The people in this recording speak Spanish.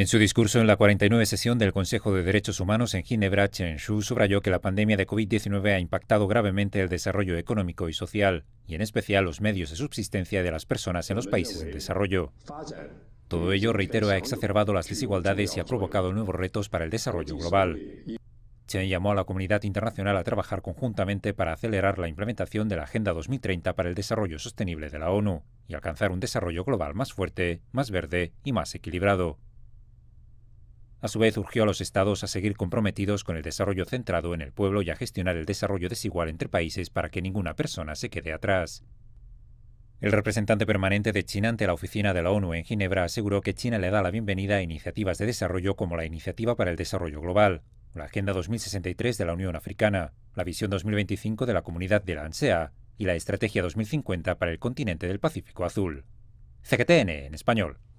En su discurso en la 49 sesión del Consejo de Derechos Humanos en Ginebra, Chen Shu subrayó que la pandemia de COVID-19 ha impactado gravemente el desarrollo económico y social, y en especial los medios de subsistencia de las personas en los países en desarrollo. Todo ello, reitero, ha exacerbado las desigualdades y ha provocado nuevos retos para el desarrollo global. Chen llamó a la comunidad internacional a trabajar conjuntamente para acelerar la implementación de la Agenda 2030 para el Desarrollo Sostenible de la ONU y alcanzar un desarrollo global más fuerte, más verde y más equilibrado. A su vez, urgió a los estados a seguir comprometidos con el desarrollo centrado en el pueblo y a gestionar el desarrollo desigual entre países para que ninguna persona se quede atrás. El representante permanente de China ante la oficina de la ONU en Ginebra aseguró que China le da la bienvenida a iniciativas de desarrollo como la Iniciativa para el Desarrollo Global, la Agenda 2063 de la Unión Africana, la Visión 2025 de la Comunidad de la ANSEA y la Estrategia 2050 para el continente del Pacífico Azul. CGTN en español.